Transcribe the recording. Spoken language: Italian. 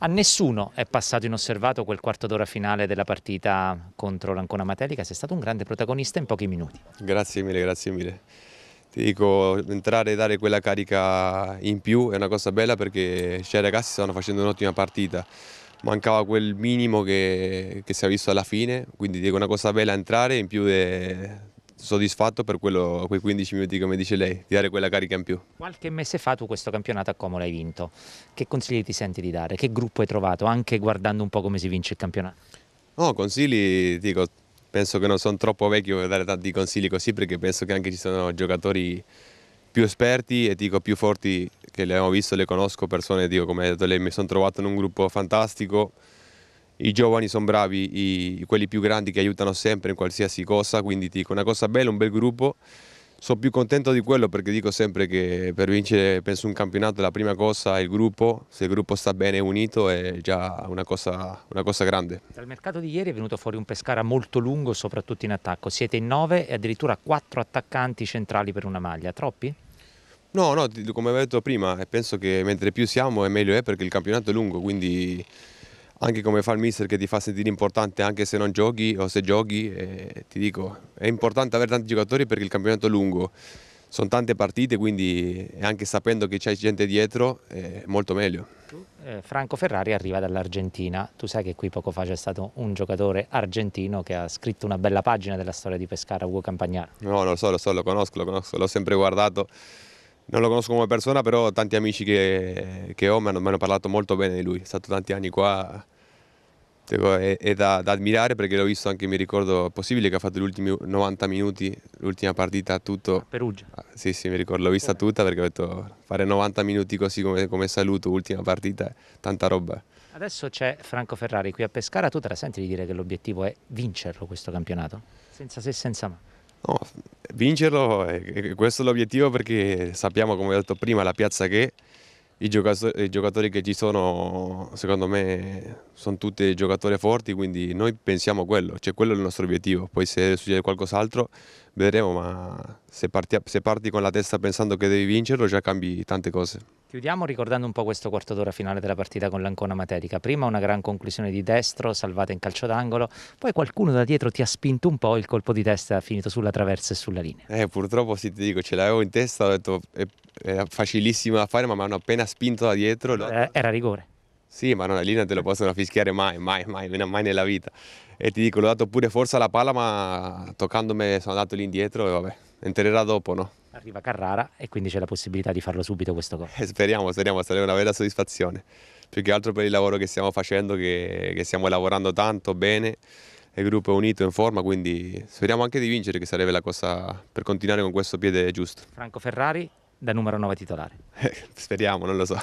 A nessuno è passato inosservato quel quarto d'ora finale della partita contro l'Ancona Matelica, sei stato un grande protagonista in pochi minuti. Grazie mille, grazie mille. Ti dico, entrare e dare quella carica in più è una cosa bella perché i cioè, ragazzi stavano facendo un'ottima partita, mancava quel minimo che, che, si è visto alla fine, quindi dico una cosa bella entrare in più soddisfatto per quello, quei 15 minuti come dice lei, di dare quella carica in più. Qualche mese fa tu questo campionato a Como l'hai vinto, che consigli ti senti di dare? Che gruppo hai trovato, anche guardando un po' come si vince il campionato? No, consigli, dico, penso che non sono troppo vecchio per dare tanti consigli così perché penso che anche ci sono giocatori più esperti e dico più forti che le abbiamo visto, le conosco, persone, dico come ha detto lei, mi sono trovato in un gruppo fantastico i giovani sono bravi, i, quelli più grandi che aiutano sempre in qualsiasi cosa, quindi ti dico una cosa bella, un bel gruppo. Sono più contento di quello perché dico sempre che per vincere penso un campionato la prima cosa è il gruppo, se il gruppo sta bene unito è già una cosa, una cosa grande. Dal mercato di ieri è venuto fuori un Pescara molto lungo soprattutto in attacco, siete in nove e addirittura quattro attaccanti centrali per una maglia, troppi? No, no, come avevo detto prima, penso che mentre più siamo è meglio è perché il campionato è lungo, quindi anche come fa il mister che ti fa sentire importante anche se non giochi o se giochi, eh, ti dico, è importante avere tanti giocatori perché il campionato è lungo, sono tante partite, quindi anche sapendo che c'è gente dietro è molto meglio. Eh, Franco Ferrari arriva dall'Argentina, tu sai che qui poco fa c'è stato un giocatore argentino che ha scritto una bella pagina della storia di Pescara, Ugo Campagnaro. No, lo so, lo so, lo conosco, lo conosco, l'ho sempre guardato non lo conosco come persona, però tanti amici che, che ho mi hanno, mi hanno, parlato molto bene di lui. È stato tanti anni qua, è, è da, da, admirare perché l'ho visto anche, mi ricordo, possibile che ha fatto gli ultimi 90 minuti, l'ultima partita, tutto. A Perugia? Ah, sì, sì, mi ricordo, l'ho vista tutta perché ho detto fare 90 minuti così come, come saluto, ultima partita, tanta roba. Adesso c'è Franco Ferrari qui a Pescara, tu te la senti di dire che l'obiettivo è vincerlo questo campionato? Senza se, senza ma. No, vincerlo e eh, eh, questo è l'obiettivo perché sappiamo, come ho detto prima, la piazza che i giocatori, i giocatori che ci sono, secondo me, sono tutti giocatori forti, quindi noi pensiamo a quello, cioè quello è il nostro obiettivo, poi se succede qualcos'altro vedremo, ma se parti, se parti, con la testa pensando che devi vincerlo già cambi tante cose. Chiudiamo ricordando un po' questo quarto d'ora finale della partita con l'Ancona Materica. Prima una gran conclusione di destro, salvata in calcio d'angolo, poi qualcuno da dietro ti ha spinto un po', il colpo di testa ha finito sulla traversa e sulla linea. Eh, purtroppo sì, ti dico, ce l'avevo in testa, ho detto è, è facilissima da fare, ma mi hanno appena spinto da dietro. Eh, era rigore. Sì, ma no, lì non te lo possono fischiare mai, mai, mai, mai nella vita. E ti dico, l'ho dato pure forza alla palla, ma toccandomi sono andato lì indietro e vabbè, entrerà dopo, no? Arriva Carrara e quindi c'è la possibilità di farlo subito questo gol. Eh, speriamo, speriamo, sarebbe una vera soddisfazione. Più che altro per il lavoro che stiamo facendo, che, che stiamo lavorando tanto bene, il gruppo è unito, in forma, quindi speriamo anche di vincere, che sarebbe la cosa per continuare con questo piede giusto. Franco Ferrari, da numero 9 titolare. Eh, speriamo, non lo so.